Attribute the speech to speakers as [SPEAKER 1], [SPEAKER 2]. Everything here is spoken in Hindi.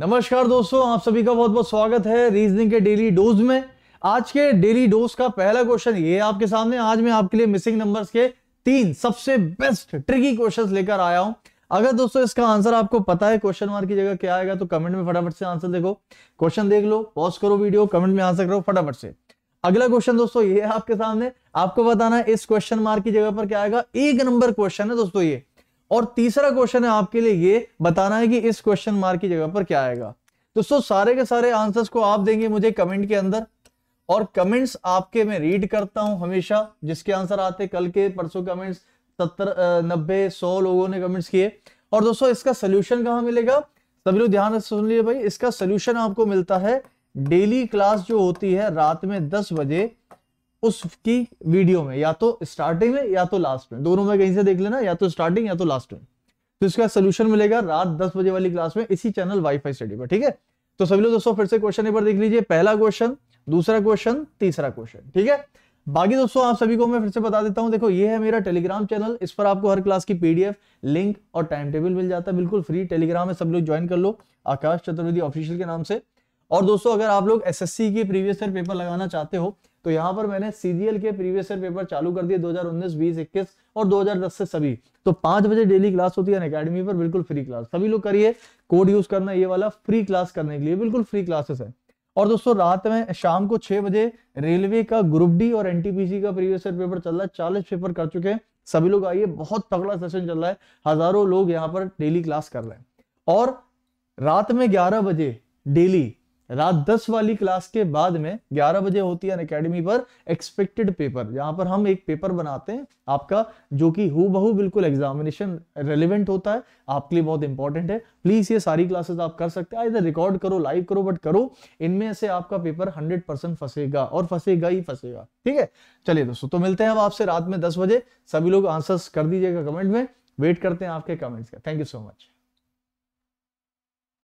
[SPEAKER 1] नमस्कार दोस्तों आप सभी का बहुत बहुत स्वागत है रीजनिंग के डेली डोज में आज के डेली डोज का पहला क्वेश्चन ये आपके सामने आज मैं आपके लिए मिसिंग नंबर्स के तीन सबसे बेस्ट ट्रिकी क्वेश्चंस लेकर आया हूं अगर दोस्तों इसका आंसर आपको पता है क्वेश्चन मार्क की जगह क्या आएगा तो कमेंट में फटाफट से आंसर देखो क्वेश्चन देख लो पॉज करो वीडियो कमेंट में आंसर करो फटाफट से अगला क्वेश्चन दोस्तों ये है आपके सामने आपको बताना है इस क्वेश्चन मार्क की जगह पर क्या आएगा एक नंबर क्वेश्चन है दोस्तों ये और तीसरा क्वेश्चन है आपके लिए ये बताना है कि इस क्वेश्चन मार्क की जगह पर क्या आएगा दोस्तों सारे के सारे आंसर्स को आप देंगे मुझे कमेंट के अंदर और कमेंट्स आपके मैं रीड करता हूं हमेशा जिसके आंसर आते कल के परसों कमेंट्स सत्तर नब्बे सौ लोगों ने कमेंट्स किए और दोस्तों इसका सोल्यूशन कहाँ मिलेगा सभी लोग ध्यान से सुन लिए भाई इसका सोल्यूशन आपको मिलता है डेली क्लास जो होती है रात में दस बजे उसकी वीडियो में या तो स्टार्टिंग में या तो लास्ट में दोनों में कहीं से देख लेना या तो स्टार्टिंग या तो लास्ट में तो इसका सोल्यूशन मिलेगा रात दस बजे वाली क्लास में इसी चैनल वाईफाई स्टडी पर ठीक है तो सभी लोग दोस्तों फिर से क्वेश्चन एक बार देख लीजिए पहला क्वेश्चन दूसरा क्वेश्चन तीसरा क्वेश्चन ठीक है बाकी दोस्तों आप सभी को मैं फिर से बता देता हूं देखो ये है मेरा टेलीग्राम चैनल इस पर आपको हर क्लास की पीडीएफ लिंक और टाइम टेबल मिल जाता है बिल्कुल फ्री टेलीग्राम है सब लोग ज्वाइन कर लो आकाश चतुर्वेदी ऑफिशियल के नाम से और दोस्तों अगर आप लोग एसएससी के प्रीवियस ईयर पेपर लगाना चाहते हो तो यहाँ पर मैंने सीजीएल के प्रीवियस ईयर पेपर चालू कर दिए 2019, 20, 21 और 2010 से सभी तो पांच बजे डेली क्लास होती है अकेडमी पर बिल्कुल फ्री क्लास सभी लोग करिए कोड यूज करना ये वाला फ्री क्लास करने के लिए बिल्कुल फ्री क्लासेस है और दोस्तों रात में शाम को छह बजे रेलवे का ग्रुप डी और एनटीपीसी का प्रीवियस ईयर पेपर चल रहा है चालीस पेपर कर चुके हैं सभी लोग आइए बहुत तगड़ा सेशन चल रहा है हजारों लोग यहाँ पर डेली क्लास कर रहे हैं और रात में ग्यारह बजे डेली रात दस वाली क्लास के बाद में ग्यारह बजे होती है अकेडमी पर एक्सपेक्टेड पेपर जहां पर हम एक पेपर बनाते हैं आपका जो कि हु बहु बिल्कुल एग्जामिनेशन रेलिवेंट होता है आपके लिए बहुत इंपॉर्टेंट है प्लीज ये सारी क्लासेस आप कर सकते हैं इधर रिकॉर्ड करो लाइव करो बट करो इनमें से आपका पेपर हंड्रेड परसेंट फंसेगा और फंसेगा ही फंसेगा ठीक है चलिए दोस्तों तो मिलते हैं हम आपसे रात में दस बजे सभी लोग आंसर्स कर दीजिएगा कमेंट में वेट करते हैं आपके कमेंट्स का थैंक यू सो मच